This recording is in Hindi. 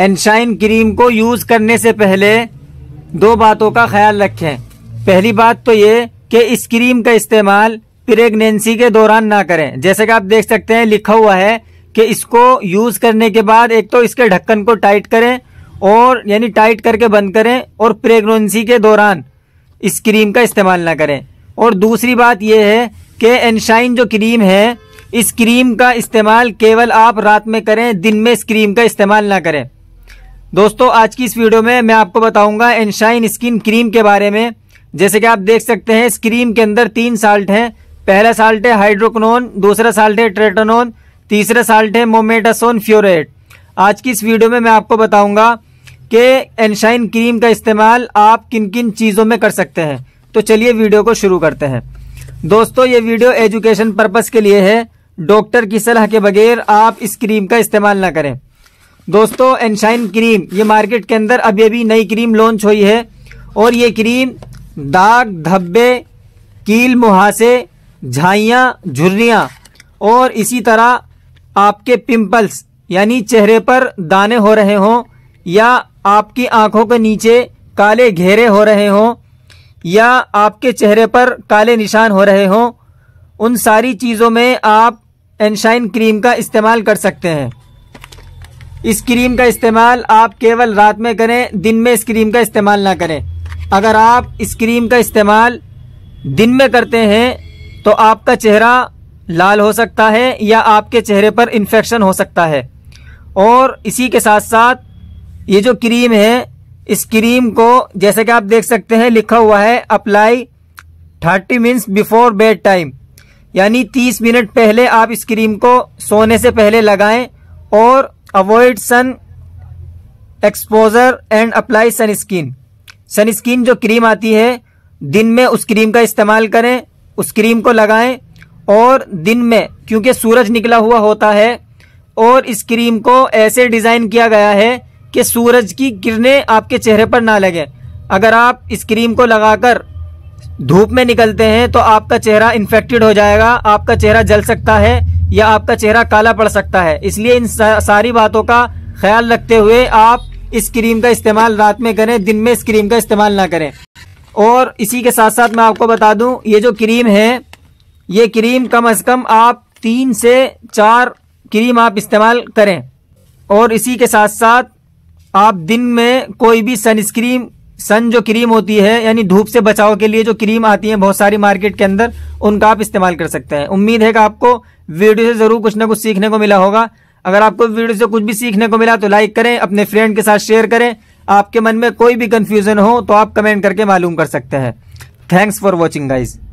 एनशाइन क्रीम को यूज करने से पहले दो बातों का ख्याल रखें पहली बात तो ये कि इस क्रीम का इस्तेमाल प्रेगनेंसी के दौरान ना करें जैसे कि आप देख सकते हैं लिखा हुआ है कि इसको यूज करने के बाद एक तो इसके ढक्कन को टाइट करें और यानी टाइट करके बंद करें और प्रेगनेंसी के दौरान इस क्रीम का इस्तेमाल ना करें और दूसरी बात यह है कि एनशाइन जो क्रीम है इस क्रीम का इस्तेमाल केवल आप रात में करें दिन में इस क्रीम का इस्तेमाल ना करें दोस्तों आज की इस वीडियो में मैं आपको बताऊंगा एनशाइन स्किन क्रीम के बारे में जैसे कि आप देख सकते हैं इस क्रीम के अंदर तीन साल्ट हैं पहला साल्ट है हाइड्रोक्नोन दूसरा साल्ट है ट्रेटनोन तीसरा साल्ट है मोमेटासोन फ्योरेट आज की इस वीडियो में मैं आपको बताऊंगा कि एनशाइन क्रीम का इस्तेमाल आप किन किन चीज़ों में कर सकते हैं तो चलिए वीडियो को शुरू करते हैं दोस्तों ये वीडियो एजुकेशन पर्पज़ के लिए है डॉक्टर की सलाह के बगैर आप इस क्रीम का इस्तेमाल ना करें दोस्तों एनशाइन क्रीम ये मार्केट के अंदर अभी अभी नई क्रीम लॉन्च हुई है और ये क्रीम दाग धब्बे कील मुहासे झाइयाँ झुर्रियाँ और इसी तरह आपके पिंपल्स यानी चेहरे पर दाने हो रहे हों या आपकी आंखों के नीचे काले घेरे हो रहे हों या आपके चेहरे पर काले निशान हो रहे हों उन सारी चीज़ों में आप एनशाइन क्रीम का इस्तेमाल कर सकते हैं इस क्रीम का इस्तेमाल आप केवल रात में करें दिन में इस क्रीम का इस्तेमाल ना करें अगर आप इस क्रीम का इस्तेमाल दिन में करते हैं तो आपका चेहरा लाल हो सकता है या आपके चेहरे पर इन्फेक्शन हो सकता है और इसी के साथ साथ ये जो क्रीम है इस क्रीम को जैसे कि आप देख सकते हैं लिखा हुआ है apply thirty minutes before bed time यानी तीस मिनट पहले आप इस क्रीम को सोने से पहले लगाएं और avoid sun exposure and apply sunscreen sunscreen जो क्रीम आती है दिन में उस क्रीम का इस्तेमाल करें उस क्रीम को लगाएं और दिन में क्योंकि सूरज निकला हुआ होता है और इस क्रीम को ऐसे डिज़ाइन किया गया है कि सूरज की किरणें आपके चेहरे पर ना लगें अगर आप इस क्रीम को लगाकर धूप में निकलते हैं तो आपका चेहरा इन्फेक्टेड हो जाएगा आपका चेहरा जल सकता है या आपका चेहरा काला पड़ सकता है इसलिए इन सारी बातों का ख्याल रखते हुए आप इस क्रीम का इस्तेमाल रात में करें दिन में इस क्रीम का इस्तेमाल ना करें और इसी के साथ साथ मैं आपको बता दूं ये जो क्रीम है ये क्रीम कम अज़ कम आप तीन से चार क्रीम आप इस्तेमाल करें और इसी के साथ साथ आप दिन में कोई भी सनस्क्रीम सन जो क्रीम होती है यानी धूप से बचाव के लिए जो क्रीम आती है बहुत सारी मार्केट के अंदर उनका आप इस्तेमाल कर सकते हैं उम्मीद है कि आपको वीडियो से ज़रूर कुछ ना कुछ सीखने को मिला होगा अगर आपको वीडियो से कुछ भी सीखने को मिला तो लाइक करें अपने फ्रेंड के साथ शेयर करें आपके मन में कोई भी कंफ्यूजन हो तो आप कमेंट करके मालूम कर सकते हैं थैंक्स फॉर वॉचिंग गाइज़